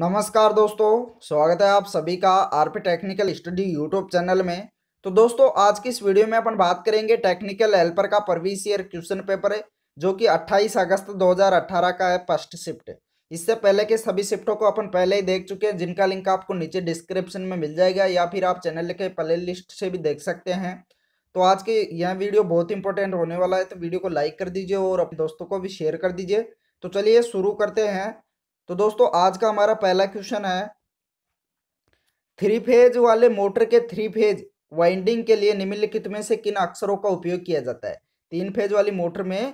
नमस्कार दोस्तों स्वागत है आप सभी का R P technical study YouTube channel में तो दोस्तों आज की इस वीडियो में अपन बात करेंगे टेक्निकल हेल्पर का प्रवीस ईयर क्वेश्चन पेपर है जो कि 28 अगस्त 2018 का है फर्स्ट शिफ्ट इससे पहले के सभी शिफ्टों को अपन पहले ही देख चुके हैं जिनका लिंक आपको नीचे डिस्क्रिप्शन में मिल जाएगा या फिर आप चैनल के प्ले लिस्ट से भी देख सकते हैं तो आज की यह वीडियो बहुत इंपॉर्टेंट होने वाला है तो वीडियो को लाइक कर दीजिए और अपने दोस्तों को भी शेयर कर दीजिए तो चलिए शुरू करते हैं तो दोस्तों आज का हमारा पहला क्वेश्चन है थ्री फेज वाले मोटर के थ्री फेज वाइंडिंग के लिए निम्नलिखित में से किन अक्षरों का उपयोग किया जाता है तीन फेज वाली मोटर में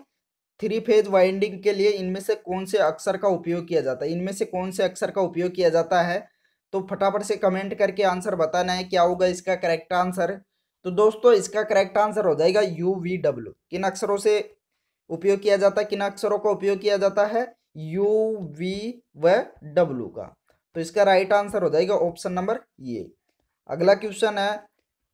थ्री फेज वाइंडिंग के लिए इनमें से कौन से अक्षर का उपयोग किया जाता है इनमें से कौन से अक्षर का उपयोग किया जाता है तो फटाफट से कमेंट करके आंसर बताना है क्या होगा इसका करेक्ट आंसर तो दोस्तों इसका करेक्ट आंसर हो जाएगा यू वी डब्ल्यू किन अक्षरों से उपयोग किया जाता है किन अक्षरों का उपयोग किया जाता है यू वी व डब्लू का तो इसका राइट आंसर हो जाएगा ऑप्शन नंबर ये अगला क्वेश्चन है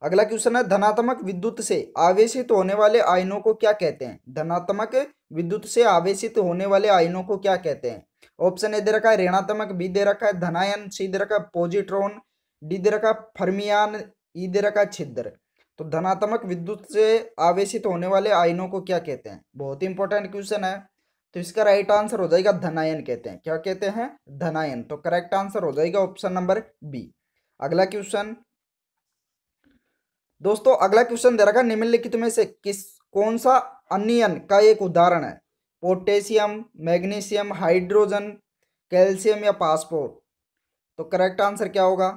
अगला क्वेश्चन है धनात्मक विद्युत से आवेशित होने वाले आयनों को क्या कहते हैं धनात्मक विद्युत से आवेशित होने वाले आयनों को क्या कहते हैं ऑप्शन ए दे रखा है ऋणात्मक बी दे रखा है धनायन सी दे रखा है पोजिट्रोन डी दे रखा है फर्मियान ई e दे रखा है छिद्र तो धनात्मक विद्युत से आवेशित होने वाले आयनों को क्या कहते हैं बहुत ही इंपॉर्टेंट क्वेश्चन है तो इसका राइट आंसर हो जाएगा धनायन कहते हैं क्या कहते हैं धनायन तो करेक्ट आंसर हो जाएगा ऑप्शन नंबर बी अगला क्वेश्चन दोस्तों अगला क्वेश्चन दे रखा निम्नलिखित में से किस कौन सा अनियन का एक उदाहरण है पोटेशियम मैग्नीशियम हाइड्रोजन कैल्शियम या पासपोर्ट तो करेक्ट आंसर क्या होगा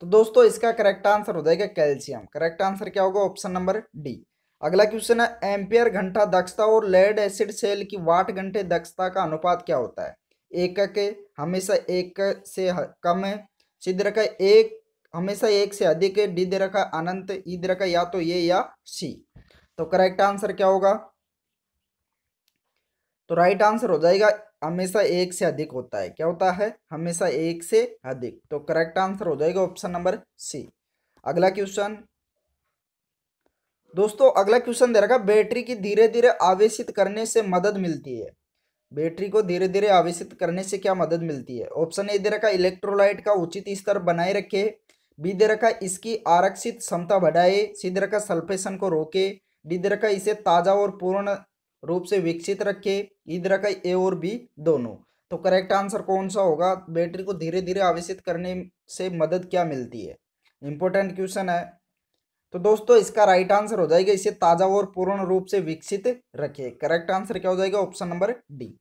तो दोस्तों इसका करेक्ट आंसर हो जाएगा कैल्शियम करेक्ट आंसर क्या होगा ऑप्शन नंबर डी अगला क्वेश्चन है एम्पियर घंटा दक्षता और लेड एसिड सेल की वाट घंटे दक्षता का अनुपात क्या होता है के हमेशा एक से कम है छिद्र का एक हमेशा एक से अधिक है डिद्र का अनंत ई का या तो ये या सी तो करेक्ट आंसर क्या होगा तो राइट आंसर हो जाएगा हमेशा एक से अधिक होता है क्या होता है हमेशा एक से अधिक तो करेक्ट आंसर हो जाएगा ऑप्शन नंबर सी अगला क्वेश्चन दोस्तों अगला क्वेश्चन दे रखा बैटरी की धीरे धीरे आवेशित करने से मदद मिलती है बैटरी को धीरे धीरे आवेशित करने से क्या मदद मिलती है ऑप्शन ए दे रखा इलेक्ट्रोलाइट का उचित स्तर बनाए रखे बी दे रखा इसकी आरक्षित क्षमता बढ़ाए सी दे रखा सल्फेशन को रोके डी दे रखा इसे ताज़ा और पूर्ण रूप से विकसित रखे ई दे रखा ए और बी दोनों तो करेक्ट आंसर कौन सा होगा बैटरी को धीरे धीरे आवेशित करने से मदद क्या मिलती है इंपॉर्टेंट क्वेश्चन है तो दोस्तों इसका राइट आंसर हो जाएगा इसे ताजा और पूर्ण रूप से विकसित रखिए करेक्ट आंसर क्या हो जाएगा ऑप्शन नंबर डी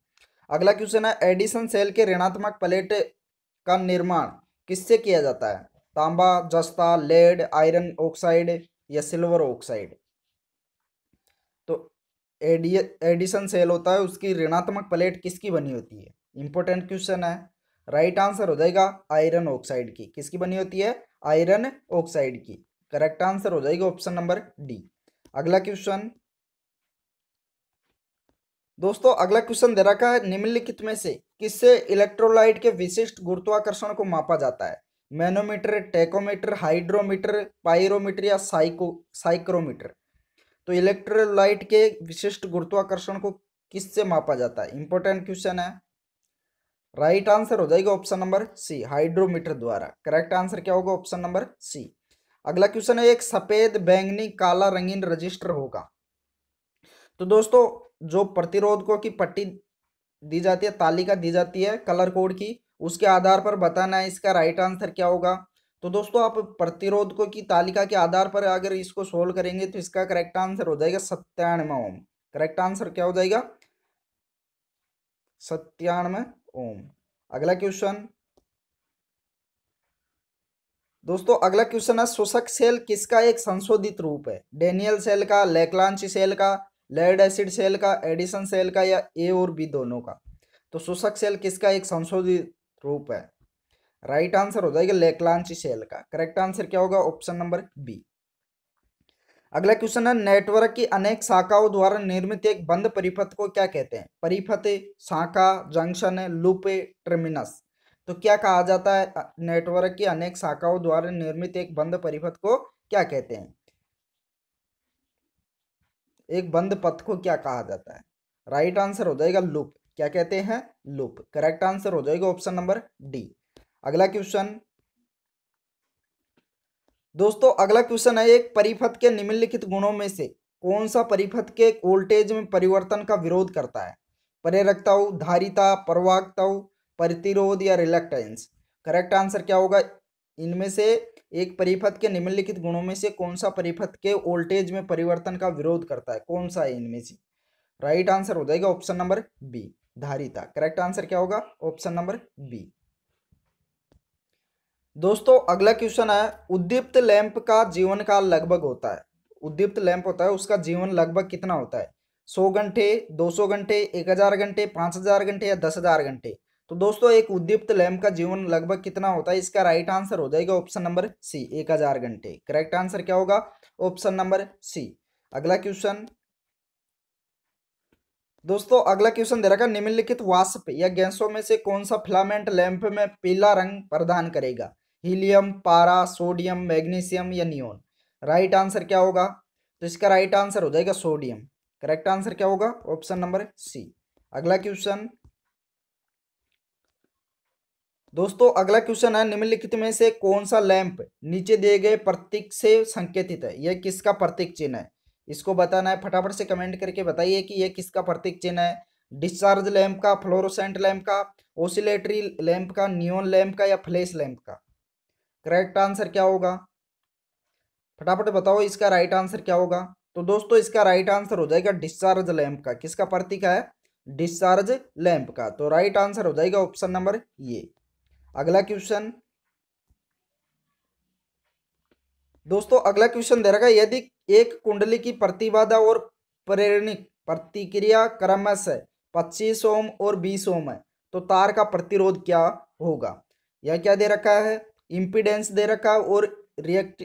अगला क्वेश्चन है एडिसन सेल के ऋणात्मक प्लेट का निर्माण किससे किया जाता है तांबा जस्ता लेड आयरन ऑक्साइड या सिल्वर ऑक्साइड तो एडि एडिसन सेल होता है उसकी ऋणात्मक प्लेट किसकी बनी होती है इंपॉर्टेंट क्वेश्चन है राइट आंसर हो जाएगा आयरन ऑक्साइड की किसकी बनी होती है आयरन ऑक्साइड की करेक्ट आंसर हो जाएगा ऑप्शन नंबर डी अगला क्वेश्चन दोस्तों अगला क्वेश्चन दे रखा है निम्नलिखित में से किससे इलेक्ट्रोलाइट के विशिष्ट गुरुत्वाकर्षण को मापा जाता है मैनोमीटर टेकोमीटर हाइड्रोमीटर पाइरोमीटर या साइको साइक्रोमीटर तो इलेक्ट्रोलाइट के विशिष्ट गुरुत्वाकर्षण को किससे मापा जाता है इंपॉर्टेंट क्वेश्चन है राइट right आंसर हो जाएगा ऑप्शन नंबर सी हाइड्रोमीटर द्वारा करेक्ट आंसर क्या होगा ऑप्शन नंबर सी अगला क्वेश्चन है एक सफेद बैंगनी काला रंगीन रजिस्टर होगा तो दोस्तों जो प्रतिरोधकों की पट्टी दी जाती है तालिका दी जाती है कलर कोड की उसके आधार पर बताना है इसका राइट आंसर क्या होगा तो दोस्तों आप प्रतिरोधकों की तालिका के आधार पर अगर इसको सोल्व करेंगे तो इसका करेक्ट आंसर हो जाएगा सत्यानवे ओम करेक्ट आंसर क्या हो जाएगा सत्यानवे ओम अगला क्वेश्चन दोस्तों अगला क्वेश्चन है शोषक सेल किसका एक संशोधित रूप है डेनियल सेल का लेकलांच सेल का लेड एसिड सेल का एडिसन सेल का या ए और बी दोनों का तो शोषक सेल किसका एक संशोधित रूप है राइट आंसर हो जाएगा लेकलांच सेल का करेक्ट आंसर क्या होगा ऑप्शन नंबर बी अगला क्वेश्चन है नेटवर्क की अनेक शाखाओं द्वारा निर्मित एक बंद परिपथ को क्या कहते हैं परिपथ शाखा जंक्शन लुपे टर्मिनस तो क्या कहा जाता है नेटवर्क की अनेक शाखाओं द्वारा निर्मित एक बंद परिपथ को क्या कहते हैं एक बंद पथ को क्या कहा जाता है राइट आंसर हो जाएगा लूप क्या कहते हैं लूप करेक्ट आंसर हो जाएगा ऑप्शन नंबर डी अगला क्वेश्चन दोस्तों अगला क्वेश्चन है एक परिपथ के निम्नलिखित गुणों में से कौन सा परिपथ के वोल्टेज में परिवर्तन का विरोध करता है प्रेरकताऊ धारिता प्रवाहकताऊ प्रतिरोध या रिलेक्टेंस करेक्ट आंसर क्या होगा इनमें से एक परिपथ के निम्नलिखित गुणों में से कौन सा परिपथ के वोल्टेज में परिवर्तन का विरोध करता है कौन सा है इनमें से राइट आंसर हो जाएगा ऑप्शन नंबर बी धारिता करेक्ट आंसर क्या होगा ऑप्शन नंबर बी दोस्तों अगला क्वेश्चन है उद्दीप्त लैंप का जीवन काल लगभग होता है उद्दीप्त लैंप होता है उसका जीवन लगभग कितना होता है सौ घंटे दो सौ घंटे एक हजार घंटे पांच हजार घंटे या दस हजार घंटे तो दोस्तों एक उद्दीप्त लैम्प का जीवन लगभग कितना होता है इसका राइट आंसर हो जाएगा ऑप्शन नंबर सी एक हजार घंटे करेक्ट आंसर क्या होगा ऑप्शन नंबर सी अगला क्वेश्चन दोस्तों अगला क्वेश्चन दे रखा निम्नलिखित वाष्प या गैसों में से कौन सा फिलामेंट लैंप में पीला रंग प्रदान करेगा हीलियम पारा सोडियम मैग्नीशियम या नियोन राइट आंसर क्या होगा तो इसका राइट आंसर हो जाएगा सोडियम करेक्ट आंसर क्या होगा ऑप्शन नंबर सी अगला क्वेश्चन दोस्तों अगला क्वेश्चन है निम्नलिखित में से कौन सा लैंप नीचे दिए गए प्रतीक से संकेतित है यह किसका प्रतीक चिन्ह है इसको बताना है फटाफट से कमेंट करके बताइए कि यह किसका प्रतीक चिन्ह है डिस्चार्ज लैंप का फ्लोरोसेंट लैंप का ओसिलेटरी लैंप का नियोन लैंप का या फ्लैश लैंप का करेक्ट आंसर क्या होगा फटाफट बताओ इसका राइट आंसर क्या होगा तो दोस्तों इसका राइट आंसर हो जाएगा डिस्चार्ज लैंप का किसका प्रतीक है डिस्चार्ज लैंप का तो राइट आंसर हो जाएगा ऑप्शन नंबर ये अगला क्वेश्चन दोस्तों अगला क्वेश्चन दे रखा है यदि एक कुंडली की प्रतिबाधा और प्रेरणिक प्रतिक्रिया क्रमश है पच्चीस ओम और बीस ओम है तो तार का प्रतिरोध क्या होगा यह क्या दे रखा है इम्पीडेंस दे रखा है और रिएक्ट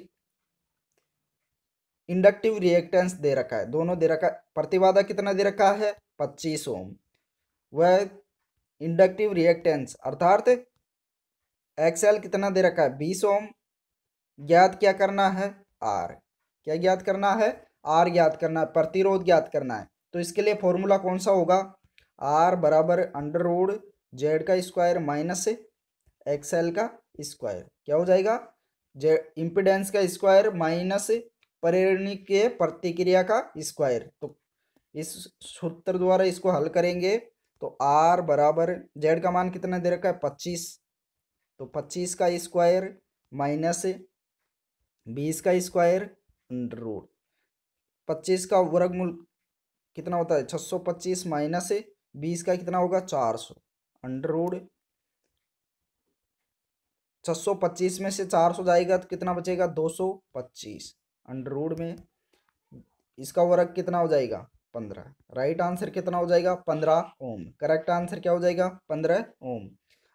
इंडक्टिव रिएक्टेंस दे रखा है दोनों दे रखा है प्रतिवादा कितना दे रखा है पच्चीस ओम वह इंडक्टिव रिएक्टेंस अर्थात एक्सएल कितना दे रखा है बीस ओम ज्ञात क्या करना है आर क्या ज्ञात करना है आर ज्ञात करना है प्रतिरोध ज्ञात करना है तो इसके लिए फॉर्मूला कौन सा होगा आर बराबर अंडर रोड जेड का स्क्वायर माइनस एक्सएल का स्क्वायर क्या हो जाएगा जे इम्पिडेंस का स्क्वायर माइनस परिणी के प्रतिक्रिया का स्क्वायर तो इस सूत्र द्वारा इसको हल करेंगे तो आर बराबर जेड का मान कितना दे रखा है पच्चीस तो पच्चीस का स्क्वायर माइनस बीस का स्क्वायर अंडर रूट पच्चीस का वर्गमूल कितना होता है छः सौ पच्चीस माइनस बीस का कितना होगा चार सौ अंडर रूट छः सौ पच्चीस में से चार सौ जाएगा तो कितना बचेगा दो सौ पच्चीस अंडर रूट में इसका वर्ग कितना हो जाएगा पंद्रह राइट आंसर कितना हो जाएगा पंद्रह ओम करेक्ट आंसर क्या हो जाएगा पंद्रह ओम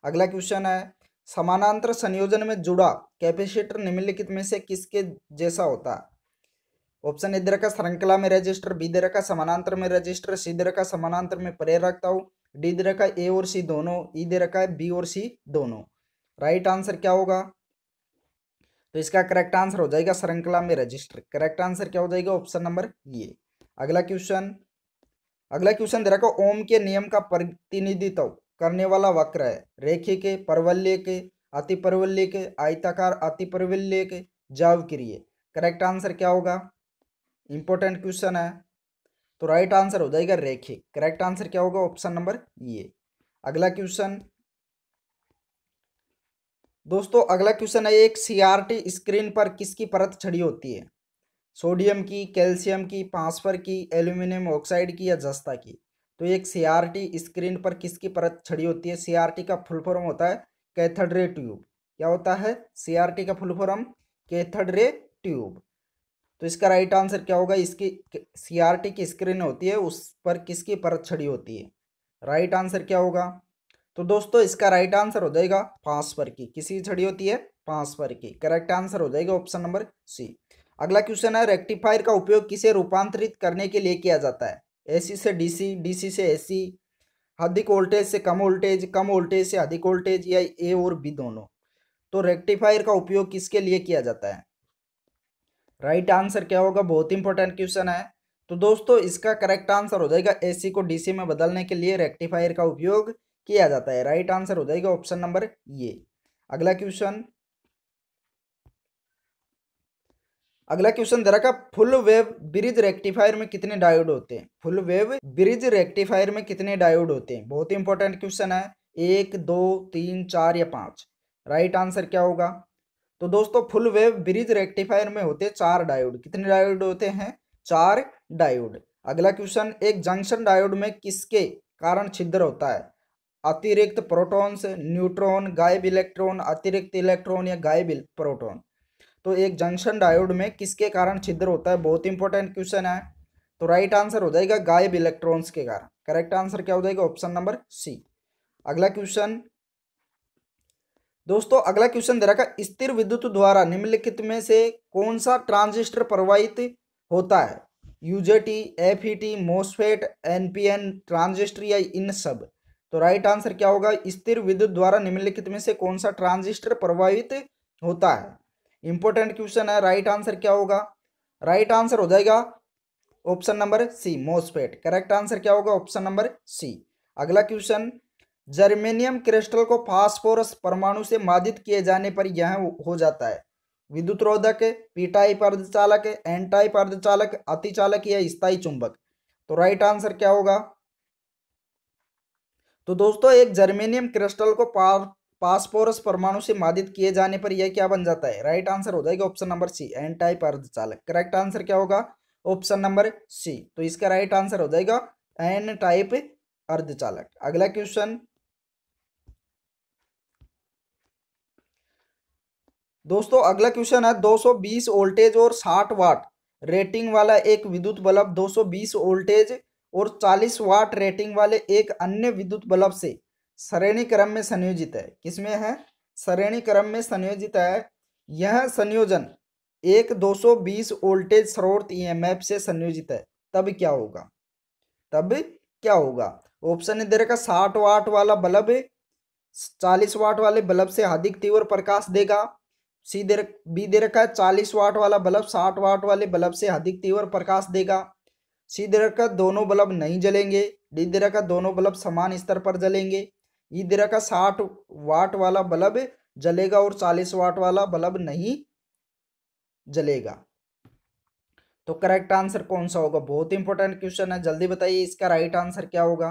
अगला क्वेश्चन है समानांतर संयोजन में जुड़ा कैपेसिटर निम्नलिखित में से किसके जैसा होता ऑप्शन ए दर का श्रृंखला में रजिस्टर बी दर का समानांतर में रजिस्टर सी दर का समानांतर में प्रेरक रखता हूँ डी दर का ए और सी दोनों ई दे रखा है बी और सी दोनों राइट आंसर क्या होगा तो इसका करेक्ट आंसर हो जाएगा श्रृंखला में रजिस्टर करेक्ट आंसर क्या हो जाएगा ऑप्शन नंबर ये अगला क्वेश्चन अगला क्वेश्चन दे रखा ओम के नियम का प्रतिनिधित्व करने वाला वक्र है रेखे के परवल्य के अति परवल्य के आयताकार अति परवल्य के क्रिय करेक्ट आंसर क्या होगा इंपॉर्टेंट क्वेश्चन है तो राइट आंसर हो जाएगा रेखे करेक्ट आंसर क्या होगा ऑप्शन नंबर ये अगला क्वेश्चन दोस्तों अगला क्वेश्चन है एक सीआरटी स्क्रीन पर किसकी परत छड़ी होती है सोडियम की कैल्शियम की पांसफर की एल्यूमिनियम ऑक्साइड की या जस्ता की तो एक सीआरटी स्क्रीन पर किसकी परत छड़ी होती है सीआरटी का फुल फॉर्म होता है कैथड रे ट्यूब क्या होता है सीआरटी का फुल फॉर्म कैथड रे ट्यूब तो इसका राइट आंसर क्या होगा इसकी सीआरटी की स्क्रीन होती है उस पर किसकी परत छड़ी होती है राइट आंसर क्या होगा तो दोस्तों इसका राइट आंसर हो जाएगा पांच पर की किसी छड़ी होती है पांच पर की करेक्ट आंसर हो जाएगा ऑप्शन नंबर सी अगला क्वेश्चन है रेक्टिफायर का उपयोग किसे रूपांतरित करने के लिए किया जाता है एसी से डीसी डीसी से एसी अधिक वोल्टेज से कम वोल्टेज कम वोल्टेज से अधिक वोल्टेज या ए और बी दोनों तो रेक्टिफायर का उपयोग किसके लिए किया जाता है राइट आंसर क्या होगा बहुत इंपॉर्टेंट क्वेश्चन है तो दोस्तों इसका करेक्ट आंसर हो जाएगा एसी को डीसी में बदलने के लिए रेक्टिफायर का उपयोग किया जाता है राइट आंसर हो जाएगा ऑप्शन नंबर ये अगला क्वेश्चन अगला क्वेश्चन दे रखा फुल वेव ब्रिज रेक्टिफायर में कितने डायोड होते हैं फुल वेव ब्रिज रेक्टिफायर में कितने डायोड होते हैं बहुत ही इंपॉर्टेंट क्वेश्चन है एक दो तीन चार या पांच राइट आंसर क्या होगा तो दोस्तों फुल वेव ब्रिज रेक्टिफायर में होते चार डायोड कितने डायोड होते हैं चार डायोड अगला क्वेश्चन एक जंक्शन डायोड में किसके कारण छिद्र होता है अतिरिक्त प्रोटॉन्स न्यूट्रॉन गायब इलेक्ट्रॉन अतिरिक्त इलेक्ट्रॉन या गायब प्रोटॉन तो एक जंक्शन डायोड में किसके कारण छिद्र होता है बहुत इंपॉर्टेंट क्वेश्चन है तो राइट आंसर हो जाएगा गायब इलेक्ट्रॉन्स के कारण करेक्ट आंसर क्या हो जाएगा ऑप्शन नंबर सी अगला क्वेश्चन दोस्तों अगला क्वेश्चन दे रखा स्थिर विद्युत द्वारा निम्नलिखित में से कौन सा ट्रांजिस्टर प्रवाहित होता है UJT F E T MOSFET NPN transistor या इन सब तो राइट आंसर क्या होगा स्थिर विद्युत द्वारा निम्नलिखित में से कौन सा ट्रांजिस्टर प्रवाहित होता है इंपॉर्टेंट क्वेश्चन है राइट आंसर क्या होगा राइट आंसर हो जाएगा option number C MOSFET correct answer क्या होगा ऑप्शन नंबर सी अगला क्वेश्चन जर्मेनियम क्रिस्टल को फास्फोरस परमाणु से माधित किए जाने पर यह हो जाता है विद्युत रोधक पीटाई अर्धचालक एंटाई अति चालक या स्थायी चुंबक तो राइट आंसर क्या होगा तो दोस्तों एक जर्मेनियम क्रिस्टल को पासपोरस परमाणु से माधित किए जाने पर यह क्या बन जाता है राइट आंसर हो जाएगा option number C N type अर्धचालक करेक्ट आंसर क्या होगा ऑप्शन नंबर सी तो इसका राइट आंसर हो जाएगा एन टाइप अर्धचालक अगला क्वेश्चन दोस्तों अगला क्वेश्चन है 220 वोल्टेज और 60 वाट रेटिंग वाला एक विद्युत बल्ब 220 वोल्टेज और 40 वाट रेटिंग वाले एक अन्य विद्युत बल्ब से श्रेणी क्रम में संयोजित है किसमें है श्रेणी क्रम में संयोजित है यह संयोजन एक 220 वोल्टेज स्रोत ईएमएफ e से संयोजित है तब क्या होगा तब क्या होगा ऑप्शन दे रखा साठ वाट वाला बल्ब चालीस वाट वाले बल्ब से अधिक तीव्र प्रकाश देगा सी दे बी दे रखा है चालीस वाट वाला बल्ब साठ वाट वाले बल्ब से अधिक तीव्र प्रकाश देगा सी दे रखा दोनों बल्ब नहीं जलेंगे डी दे रखा दोनों बल्ब समान स्तर पर जलेंगे ये दे रखा साठ वाट वाला बल्ब जलेगा और चालीस वाट वाला बल्ब नहीं जलेगा तो करेक्ट आंसर कौन सा होगा बहुत इंपॉर्टेंट क्वेश्चन है जल्दी बताइए इसका राइट आंसर क्या होगा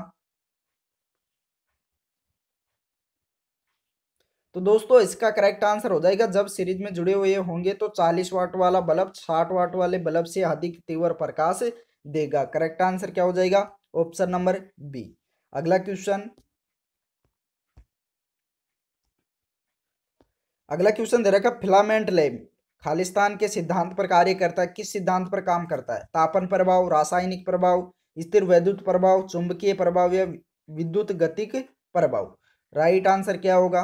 तो दोस्तों इसका करेक्ट आंसर हो जाएगा जब सीरीज में जुड़े हुए होंगे तो 40 वाट वाला बल्ब 60 वाट वाले बल्ब से अधिक तीव्र प्रकाश देगा करेक्ट आंसर क्या हो जाएगा ऑप्शन नंबर बी अगला क्वेश्चन अगला क्वेश्चन दे रखा फिलामेंट लैब खालिस्तान के सिद्धांत पर कार्य करता है किस सिद्धांत पर काम करता है तापन प्रभाव रासायनिक प्रभाव स्थिर वैद्युत प्रभाव चुंबकीय प्रभाव या विद्युत गतिक प्रभाव राइट आंसर क्या होगा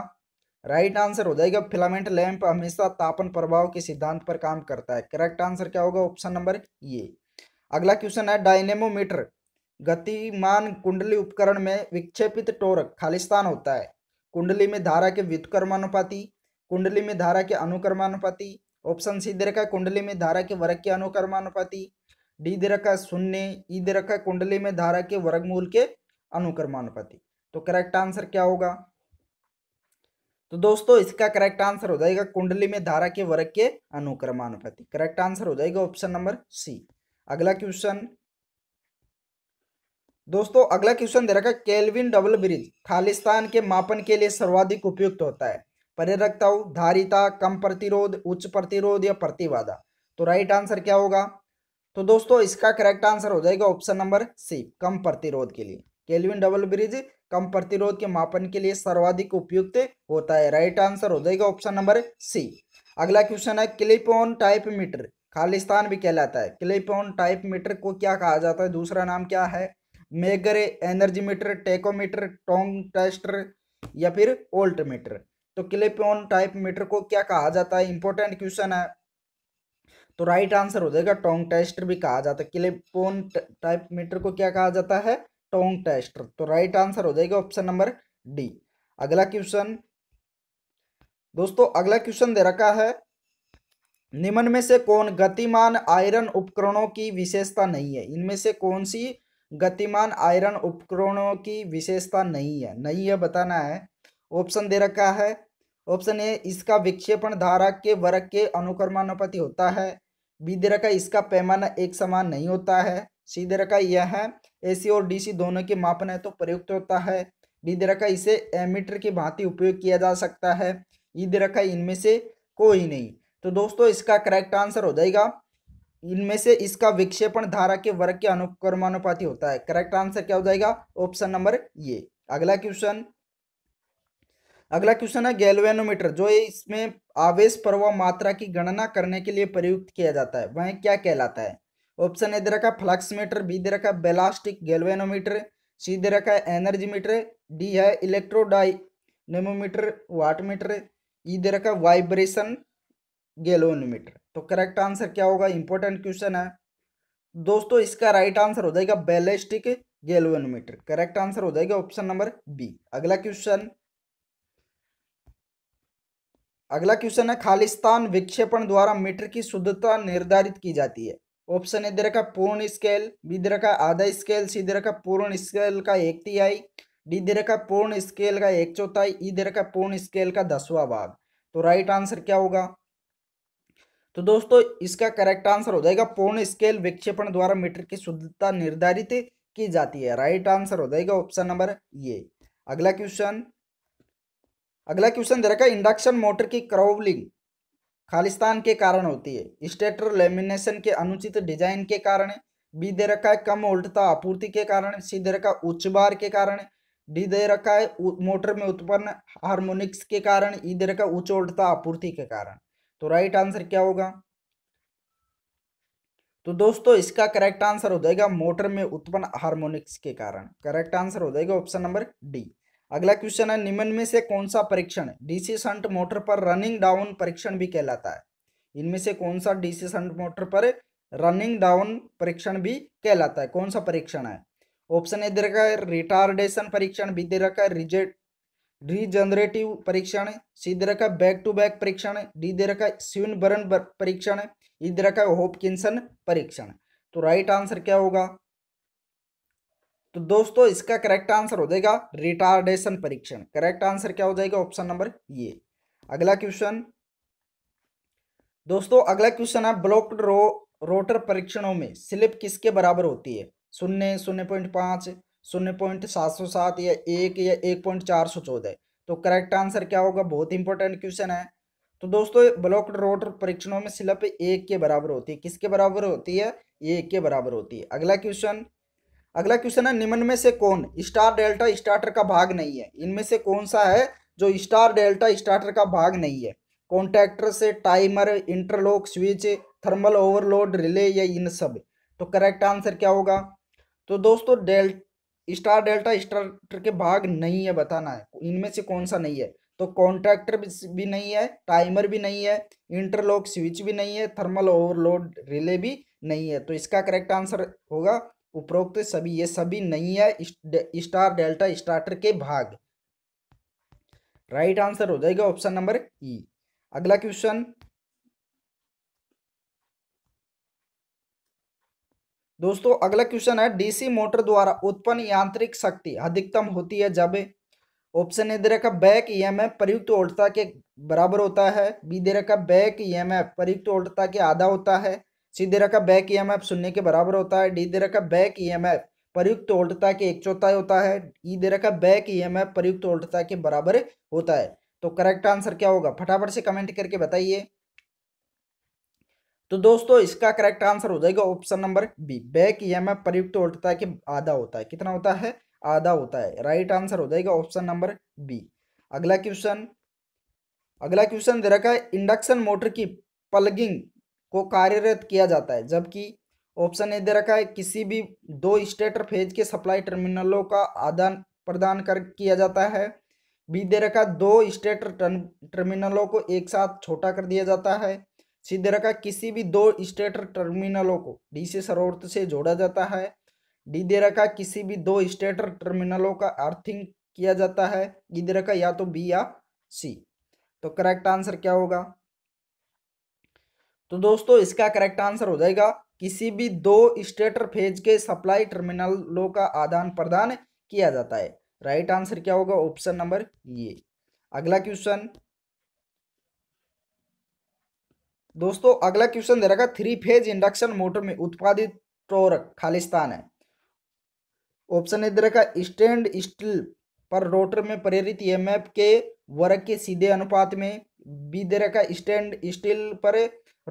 राइट आंसर हो जाएगा फिलामेंट लैंप हमेशा तापन प्रभाव के सिद्धांत पर काम करता है करेक्ट आंसर क्या होगा ऑप्शन नंबर ये अगला क्वेश्चन है डायनेमोमीटर गतिमान कुंडली उपकरण में विक्षेपित टोरक खालिस्तान होता है कुंडली में धारा के व्युत्कर्मानुपाती कुंडली में धारा के अनुक्रमानुपाति ऑप्शन सी दे रखा है कुंडली में धारा के वर्ग के अनुक्रमानुपाति डी दे रखा है शून्य ई दे रखा है कुंडली में धारा के वर्गमूल के अनुक्रमानुपाति तो करेक्ट आंसर क्या होगा तो दोस्तों इसका करेक्ट आंसर हो जाएगा कुंडली में धारा के वर्ग के अनुक्रमानुपाति करेक्ट आंसर हो जाएगा ऑप्शन नंबर सी अगला क्वेश्चन दोस्तों अगला क्वेश्चन दे रखा है केल्विन डबल ब्रिज खालिस्तान के मापन के लिए सर्वाधिक उपयुक्त होता है हूं धारिता कम प्रतिरोध उच्च प्रतिरोध या प्रतिवादा तो राइट आंसर क्या होगा तो दोस्तों इसका करेक्ट आंसर हो जाएगा ऑप्शन नंबर सी कम प्रतिरोध के लिए केल्विन डबल ब्रिज कम प्रतिरोध के मापन के लिए सर्वाधिक उपयुक्त होता है राइट आंसर हो जाएगा ऑप्शन नंबर सी अगला क्वेश्चन है क्लिप ऑन टाइप मीटर खालिस्तान भी कहलाता है क्लिप ऑन टाइप मीटर को क्या कहा जाता है दूसरा नाम क्या है megger energy meter tachometer tong tester या फिर ओल्ट मीटर तो ऑन टाइप मीटर को क्या कहा जाता है इंपॉर्टेंट क्वेश्चन है तो राइट आंसर हो जाएगा टोंग टेस्टर भी कहा जाता है ऑन टाइप मीटर को क्या कहा जाता है टोंग टेस्टर तो राइट आंसर हो जाएगा ऑप्शन नंबर डी अगला क्वेश्चन दोस्तों अगला क्वेश्चन दे रखा है निम्न में से कौन गतिमान आयरन उपकरणों की विशेषता नहीं है इनमें से कौन सी गतिमान आयरन उपकरणों की विशेषता नहीं है नहीं है बताना है ऑप्शन दे रखा है ऑप्शन ए इसका विक्षेपण धारा के वर्ग के अनुक्रमानुपति होता है बी दे रखा इसका पैमाना एक समान नहीं होता है सी दे रखा यह है एसी और डीसी दोनों के मापन है तो प्रयुक्त होता है डी दे रखा इसे एमीटर की भांति उपयोग किया जा सकता है ई e, दे रखा इनमें से कोई नहीं तो दोस्तों इसका करेक्ट आंसर हो जाएगा इनमें से इसका विक्षेपण धारा के वर्ग के अनुक्रमानुपाती होता है करेक्ट आंसर क्या हो जाएगा ऑप्शन नंबर ये अगला क्वेश्चन अगला क्वेश्चन है गैल्वेनोमीटर जो इसमें आवेश प्रवाह मात्रा की गणना करने के लिए प्रयुक्त किया जाता है वह क्या कहलाता है ऑप्शन ए दे रखा फ्लक्समीटर बी दे रखा बेलास्टिक गैल्वेनोमीटर सी दे रखा है एनर्जी मीटर डी है इलेक्ट्रोडाइनेमोमीटर वाट मीटर ई दे रखा वाइब्रेशन गैलोनोमीटर तो करेक्ट आंसर क्या होगा इंपॉर्टेंट क्वेश्चन है दोस्तों इसका राइट आंसर हो जाएगा बैलिस्टिक गैलोनोमीटर करेक्ट आंसर हो जाएगा ऑप्शन नंबर बी अगला क्वेश्चन अगला क्वेश्चन है खालिस्तान विक्षेपण द्वारा मीटर की शुद्धता निर्धारित की जाती है ऑप्शन ए दे रखा पूर्ण स्केल बी दे रखा आधा स्केल सी दे रखा पूर्ण स्केल का एक तिहाई डी दे रखा पूर्ण स्केल का एक चौथाई ई दे रखा पूर्ण स्केल का दसवा भाग तो राइट आंसर क्या होगा तो दोस्तों इसका करेक्ट आंसर हो जाएगा पूर्ण स्केल विक्षेपण द्वारा मीटर की शुद्धता निर्धारित की जाती है राइट आंसर हो जाएगा ऑप्शन नंबर ये अगला क्वेश्चन अगला क्वेश्चन दे रखा है इंडक्शन मोटर की क्रोवलिंग खालिस्तान के कारण होती है स्टेटर लेमिनेशन के अनुचित डिजाइन के कारण बी दे रखा है कम उल्टता आपूर्ति के कारण सी दे रखा उच्च बार के कारण डी दे रखा है मोटर में उत्पन्न हार्मोनिक्स के कारण ई दे रखा उच्च उल्टता आपूर्ति के कारण तो राइट आंसर क्या होगा तो दोस्तों इसका करेक्ट आंसर हो जाएगा मोटर में उत्पन्न हार्मोनिक्स के कारण करेक्ट आंसर हो जाएगा ऑप्शन नंबर डी अगला क्वेश्चन है निम्न में से कौन सा परीक्षण डीसी संट मोटर पर रनिंग डाउन परीक्षण भी कहलाता है इनमें से कौन सा डीसी संट मोटर पर रनिंग डाउन परीक्षण भी कहलाता है कौन सा परीक्षण है ऑप्शन ए दे रखा है रिटार्डेशन परीक्षण बी दे रखा है रिजेट रिजनरेटिव परीक्षण सी दे रखा है बैक टू बैक परीक्षण डी दे रखा है स्विनबर्न परीक्षण ई दे रखा है होपकिंसन परीक्षण तो राइट आंसर क्या होगा तो दोस्तों इसका करेक्ट आंसर हो जाएगा रिटार्डेशन परीक्षण करेक्ट आंसर क्या हो जाएगा ऑप्शन नंबर ये अगला क्वेश्चन दोस्तों अगला क्वेश्चन है ब्लॉक्ड रो रोटर परीक्षणों में स्लिप किसके बराबर होती है शून्य शून्य पॉइंट पांच शून्य पॉइंट सात सौ सात या एक या एक पॉइंट चार सौ चौदह तो करेक्ट आंसर क्या होगा बहुत इंपॉर्टेंट क्वेश्चन है तो दोस्तों ब्लॉक्ड रोटर परीक्षणों में स्लिप एक के बराबर होती है किसके बराबर होती है एक के बराबर होती है अगला क्वेश्चन अगला क्वेश्चन है निम्न में से कौन स्टार डेल्टा स्टार्टर का भाग नहीं है इनमें से कौन सा है जो स्टार डेल्टा स्टार्टर का भाग नहीं है कॉन्ट्रैक्टर से timer interlock switch thermal overload relay या इन सब तो करेक्ट आंसर क्या होगा तो दोस्तों डेल स्टार डेल्टा स्टार्टर के भाग नहीं है बताना है इनमें से कौन सा नहीं है तो कॉन्ट्रैक्टर भी नहीं है टाइमर भी नहीं है इंटरलॉक स्विच भी नहीं है थर्मल ओवरलोड रिले भी नहीं है तो इसका करेक्ट आंसर होगा उपरोक्त सभी ये सभी नहीं है स्टार डेल्टा स्टार्टर के भाग राइट आंसर हो जाएगा ऑप्शन नंबर ई अगला क्वेश्चन दोस्तों अगला क्वेश्चन है डीसी मोटर द्वारा उत्पन्न यांत्रिक शक्ति अधिकतम होती है जब ऑप्शन ए दे रखा बैक ईएमएफ प्रयुक्त ओल्टता के बराबर होता है बी दे रखा बैक ईएमएफ प्रयुक्त ओल्टता के आधा होता है सी दे रखा बैक ई एम एफ शून्य के बराबर होता है डी दे रखा बैक ई एम एफ प्रयुक्त उल्टता के एक चौथाई होता है ई e दे रखा बैक एफ e प्रयुक्त ओल्टता के बराबर होता है तो करेक्ट आंसर क्या होगा फटाफट से कमेंट करके बताइए तो दोस्तों इसका करेक्ट आंसर हो जाएगा option number B back E M F प्रयुक्त उल्टता के आधा होता है कितना होता है आधा होता है राइट आंसर हो जाएगा ऑप्शन नंबर बी अगला क्वेश्चन अगला क्वेश्चन दे रखा है इंडक्शन मोटर की प्लगिंग को कार्यरत किया जाता है जबकि ऑप्शन ए दे रखा है किसी भी दो स्टेटर फेज के सप्लाई टर्मिनलों का आदान प्रदान कर किया जाता है बी दे रखा दो स्टेटर टर्मिनलों को एक साथ छोटा कर दिया जाता है सी दे रखा किसी भी दो स्टेटर टर्मिनलों को डी से सरोत से जोड़ा जाता है डी दे रखा किसी भी दो स्टेटर टर्मिनलों का अर्थिंग किया जाता है ई दे रखा या तो बी या सी तो करेक्ट आंसर क्या होगा तो दोस्तों इसका करेक्ट आंसर हो जाएगा किसी भी दो स्टेटर फेज के सप्लाई टर्मिनलों का आदान प्रदान किया जाता है राइट आंसर क्या होगा ऑप्शन नंबर ये अगला क्वेश्चन दोस्तों अगला क्वेश्चन दे रखा थ्री फेज इंडक्शन मोटर में उत्पादित टोरक खालिस्तान है ऑप्शन दे रखा स्टैंड स्टील पर रोटर में प्रेरित ईएमएफ के वर्ग के सीधे अनुपात में बी दे रखा स्टैंड स्टील पर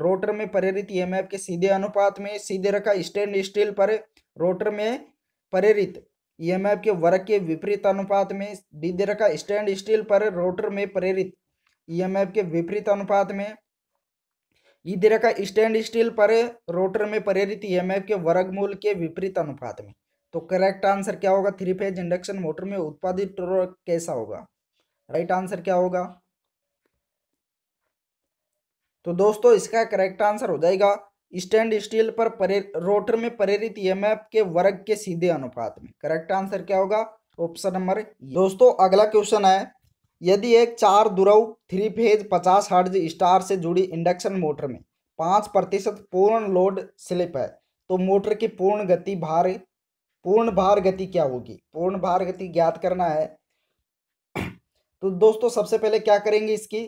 रोटर में प्रेरित ईएमएफ e के सीधे अनुपात में सीधे रखा स्टैंड स्टील पर रोटर में प्रेरित ईएमएफ e के वर्ग के विपरीत अनुपात में सीधे रखा स्टैंड स्टील पर रोटर में प्रेरित ईएमएफ e के विपरीत अनुपात में ईधे रखा स्टैंड स्टील पर रोटर में प्रेरित ईएमएफ के वर्गमूल के विपरीत अनुपात में तो करेक्ट आंसर क्या होगा थ्री फेज इंडक्शन मोटर में उत्पादित कैसा होगा राइट आंसर क्या होगा तो दोस्तों इसका करेक्ट आंसर हो जाएगा स्टैंड स्टील पर परे रोटर में प्रेरित ईएमएफ e के वर्ग के सीधे अनुपात में करेक्ट आंसर क्या होगा ऑप्शन नंबर दोस्तों अगला क्वेश्चन है यदि एक चार दुरव थ्री फेज पचास हर्ज स्टार से जुड़ी इंडक्शन मोटर में पाँच प्रतिशत पूर्ण लोड स्लिप है तो मोटर की पूर्ण गति भार पूर्ण भार गति क्या होगी पूर्ण भार गति ज्ञात करना है तो दोस्तों सबसे पहले क्या करेंगे इसकी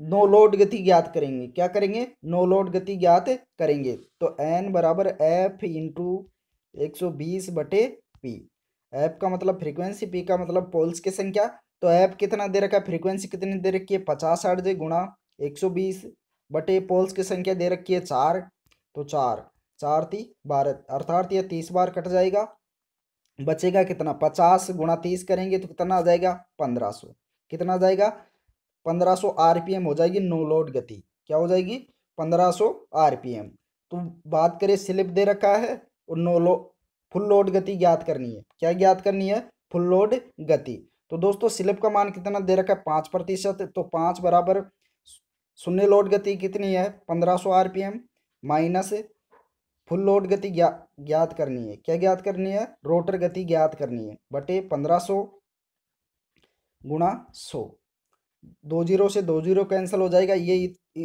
नो लोड गति ज्ञात करेंगे क्या करेंगे नो लोड गति ज्ञात करेंगे तो एन बराबर एफ इंटू एक सौ बीस बटे पी एफ का मतलब फ्रीक्वेंसी पी का मतलब पोल्स की संख्या तो एफ कितना दे रखा है फ्रीक्वेंसी कितनी दे रखी है पचास जे गुणा एक सौ बीस बटे पोल्स की संख्या दे रखी है चार तो चार चार ती बारह अर्थात यह तीस बार कट जाएगा बचेगा कितना पचास गुणा तीस करेंगे तो कितना आ जाएगा पंद्रह सौ कितना आ जाएगा 1500 सौ हो जाएगी नो लोड गति क्या हो जाएगी 1500 सौ तो बात करें स्लिप दे रखा है और नो लो फुल लोड गति ज्ञात करनी है क्या ज्ञात करनी है फुल लोड गति तो दोस्तों स्लिप का मान कितना दे रखा है पाँच प्रतिशत तो पाँच बराबर शून्य लोड गति कितनी है पंद्रह सौ R P M minus full load गति ज्ञात करनी है क्या ज्ञात करनी है रोटर गति ज्ञात करनी है बटे पंद्रह सौ गुणा सौ दो जीरो से दो जीरो कैंसिल हो जाएगा ये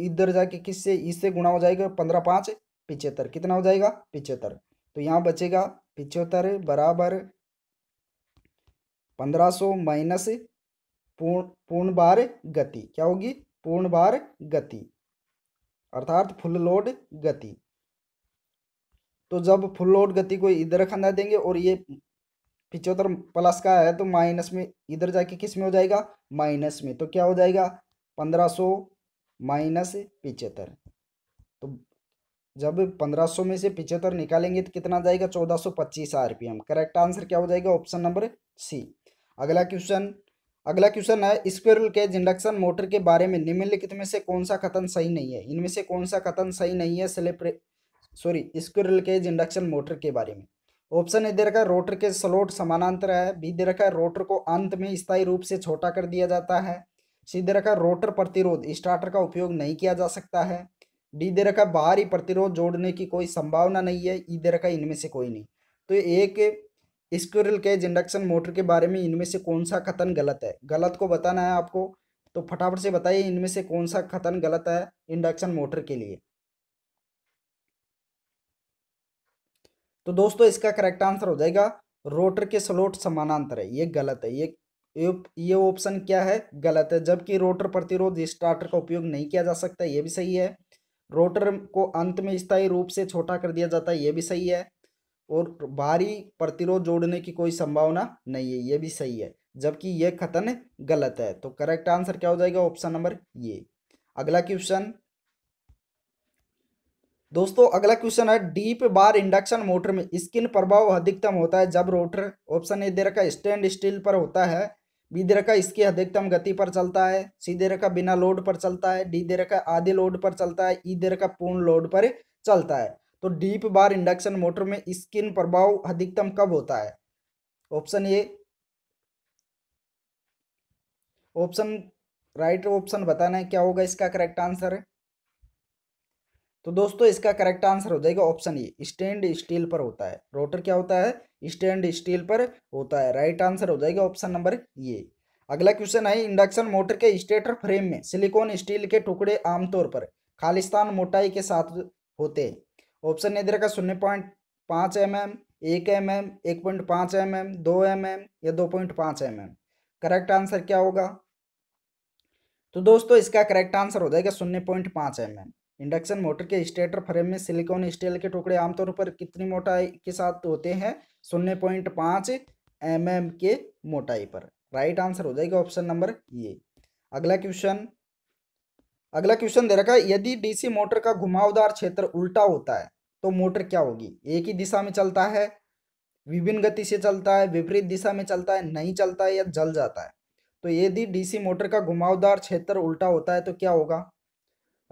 इधर जाके किससे इससे गुणा हो जाएगा पंद्रह पाँच पिचहत्तर कितना हो जाएगा पिचहत्तर तो यहाँ बचेगा पिचहत्तर बराबर पंद्रह सौ माइनस पूर्ण पूर्ण बार गति क्या होगी पूर्ण बार गति अर्थात फुल लोड गति तो जब फुल लोड गति को इधर खाना देंगे और ये पिचहत्तर प्लस का है तो माइनस में इधर जाके किस में हो जाएगा माइनस में तो क्या हो जाएगा पंद्रह सौ माइनस पिचहत्तर तो जब पंद्रह सौ में से पिचहत्तर निकालेंगे तो कितना जाएगा चौदह सौ पच्चीस R P M correct answer क्या हो जाएगा ऑप्शन नंबर सी अगला क्वेश्चन अगला क्वेश्चन है स्क्वेरल केज इंडक्शन मोटर के बारे में निम्नलिखित में से कौन सा कथन सही नहीं है इनमें से कौन सा कथन सही नहीं है sorry squirrel cage induction motor के बारे में ऑप्शन ए दे रखा है रोटर के स्लोट समानांतर है बी दे रखा है रोटर को अंत में स्थायी रूप से छोटा कर दिया जाता है सी दे रखा है रोटर प्रतिरोध स्टार्टर का उपयोग नहीं किया जा सकता है डी दे रखा है बाहरी प्रतिरोध जोड़ने की कोई संभावना नहीं है ई दे रखा है इनमें से कोई नहीं तो एक स्क्यूरल केज इंडक्शन मोटर के बारे में इनमें से कौन सा कथन गलत है गलत को बताना है आपको तो फटाफट से बताइए इनमें से कौन सा कथन गलत है इंडक्शन मोटर के लिए तो दोस्तों इसका करेक्ट आंसर हो जाएगा रोटर के स्लोट समानांतर है ये गलत है ये ये ऑप्शन क्या है गलत है जबकि रोटर प्रतिरोध स्टार्टर का उपयोग नहीं किया जा सकता ये भी सही है रोटर को अंत में स्थायी रूप से छोटा कर दिया जाता है ये भी सही है और भारी प्रतिरोध जोड़ने की कोई संभावना नहीं है ये भी सही है जबकि ये कथन गलत है तो करेक्ट आंसर क्या हो जाएगा ऑप्शन नंबर ये अगला क्वेश्चन दोस्तों अगला क्वेश्चन है डीप बार इंडक्शन मोटर में स्किन प्रभाव अधिकतम होता है जब रोटर ऑप्शन ए दे रखा स्टैंड स्टील पर होता है बी दे रखा इसकी अधिकतम गति पर चलता है सी दे रखा बिना लोड पर चलता है डी दे रखा आधे लोड पर चलता है ई दे रखा पूर्ण लोड पर चलता है तो डीप बार इंडक्शन मोटर में स्किन प्रभाव अधिकतम कब होता है option A option right option बताना है क्या होगा इसका करेक्ट आंसर है तो दोस्तों इसका करेक्ट आंसर हो जाएगा ऑप्शन ए स्टैंड स्टील पर होता है रोटर क्या होता है स्टैंड स्टील पर होता है राइट आंसर हो जाएगा ऑप्शन नंबर ये अगला क्वेश्चन है इंडक्शन मोटर के स्टेटर फ्रेम में सिलिकॉन स्टील के टुकड़े आमतौर पर खालिस्तान मोटाई के साथ होते हैं ऑप्शन ने देखा शून्य पॉइंट पाँच एम एम एक एम एम एक पॉइंट पाँच एम एम दो एम एम या दो पॉइंट पाँच एम एम करेक्ट आंसर क्या होगा तो दोस्तों इसका करेक्ट आंसर हो जाएगा शून्य पॉइंट पाँच एम एम इंडक्शन मोटर के स्टेटर फ्रेम में सिलिकॉन स्टील के टुकड़े आमतौर पर कितनी मोटाई के साथ होते हैं शून्य पॉइंट पाँच एम एम के मोटाई पर राइट आंसर हो जाएगा ऑप्शन नंबर ये अगला क्वेश्चन अगला क्वेश्चन दे रखा है यदि डीसी मोटर का घुमावदार क्षेत्र उल्टा होता है तो मोटर क्या होगी एक ही दिशा में चलता है विभिन्न गति से चलता है विपरीत दिशा में चलता है नहीं चलता है या जल जाता है तो यदि डीसी मोटर का घुमावदार क्षेत्र उल्टा होता है तो क्या होगा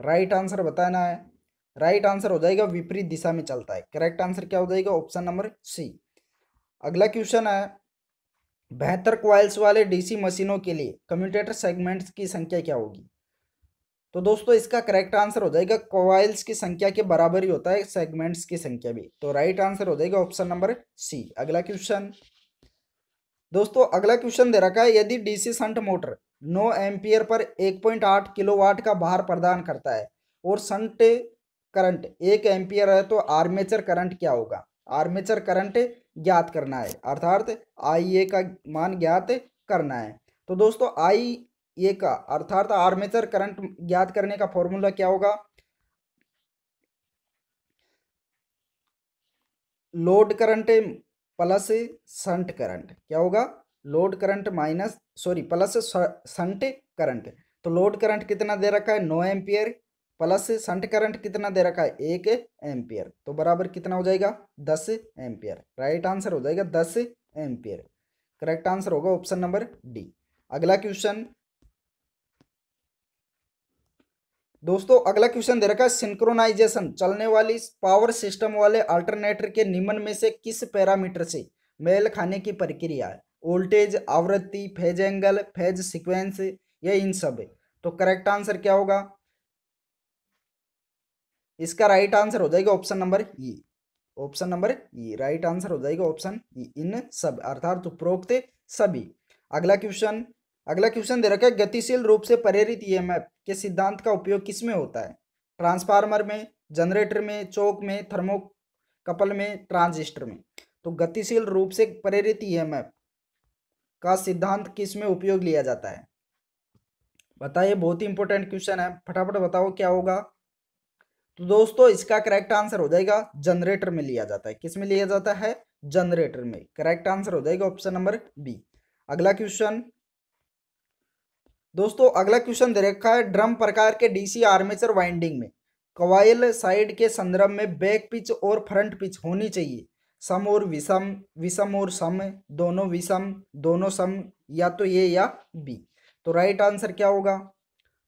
राइट आंसर बताना है राइट right आंसर हो जाएगा विपरीत दिशा में चलता है करेक्ट आंसर क्या हो जाएगा ऑप्शन नंबर सी अगला क्वेश्चन है बेहतर क्वाइल्स वाले डीसी मशीनों के लिए कम्यूटेटर सेगमेंट्स की संख्या क्या होगी तो दोस्तों इसका करेक्ट आंसर हो जाएगा क्वाइल्स की संख्या के बराबर ही होता है सेगमेंट्स की संख्या भी तो राइट आंसर हो जाएगा ऑप्शन नंबर सी अगला क्वेश्चन दोस्तों अगला क्वेश्चन दे रखा है यदि डीसी संट मोटर नौ एम्पियर पर 1.8 किलोवाट का भार प्रदान करता है और संट करंट एक एम्पियर है तो आर्मेचर करंट क्या होगा आर्मेचर करंट ज्ञात करना है अर्थात आई ए का मान ज्ञात करना है तो दोस्तों आई ए का अर्थात आर्मेचर करंट ज्ञात करने का फॉर्मूला क्या होगा load current plus shunt current क्या होगा load current minus sorry plus shunt current तो लोड करंट कितना दे रखा है नौ एम्पियर प्लस संट करंट कितना दे रखा है एक एम्पियर तो बराबर कितना हो जाएगा दस एम्पियर राइट आंसर हो जाएगा दस एम्पियर करेक्ट आंसर होगा ऑप्शन नंबर डी अगला क्वेश्चन दोस्तों अगला क्वेश्चन दे रखा है सिंक्रोनाइजेशन चलने वाली पावर सिस्टम वाले अल्टरनेटर के निम्न में से किस पैरामीटर से मेल खाने की प्रक्रिया है वोल्टेज आवृत्ति फेज एंगल फेज सिक्वेंस ये इन सब है तो करेक्ट आंसर क्या होगा इसका राइट आंसर हो जाएगा option number E option number E right answer हो जाएगा ऑप्शन ई इन सब अर्थात उपरोक्त सभी अगला क्वेश्चन अगला क्वेश्चन दे रखा है गतिशील रूप से प्रेरित ईएमएफ के सिद्धांत का उपयोग किस में होता है ट्रांसफार्मर में जनरेटर में चौक में थर्मोकपल में ट्रांजिस्टर में तो गतिशील रूप से प्रेरित ईएमएफ का सिद्धांत किस में उपयोग लिया जाता है बताइए बहुत ही इंपॉर्टेंट क्वेश्चन है फटाफट बताओ क्या होगा तो दोस्तों इसका करेक्ट आंसर हो जाएगा जनरेटर में लिया जाता है किस में लिया जाता है जनरेटर में करेक्ट आंसर हो जाएगा ऑप्शन नंबर बी अगला क्वेश्चन दोस्तों अगला क्वेश्चन दे रखा है ड्रम प्रकार के डीसी आर्मेचर वाइंडिंग में कवाइल साइड के संदर्भ में बैक पिच और फ्रंट पिच होनी चाहिए सम और विषम विषम और सम दोनों विषम दोनों सम या तो ये या बी तो राइट आंसर क्या होगा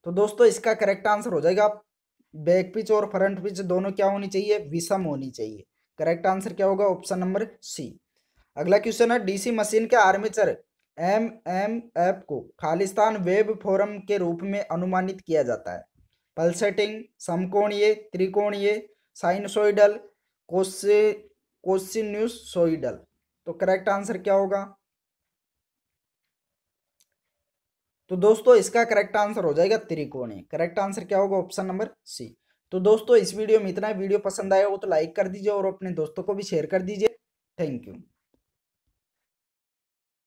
तो दोस्तों इसका करेक्ट आंसर हो जाएगा बैक पिच और फ्रंट पिच दोनों क्या होनी चाहिए विषम होनी चाहिए करेक्ट आंसर क्या होगा ऑप्शन नंबर सी अगला क्वेश्चन है डीसी मशीन के आर्मेचर एम एम एफ को खालिस्तान वेब फोरम के रूप में अनुमानित किया जाता है पल्सेटिंग समकोणीय त्रिकोणीय साइनसोइडल क्वेश्चन सोइडल तो करेक्ट आंसर क्या होगा तो दोस्तों इसका करेक्ट आंसर हो जाएगा त्रिकोणी करेक्ट आंसर क्या होगा ऑप्शन नंबर सी तो दोस्तों इस वीडियो में इतना वीडियो पसंद आया हो तो लाइक कर दीजिए और अपने दोस्तों को भी शेयर कर दीजिए थैंक यू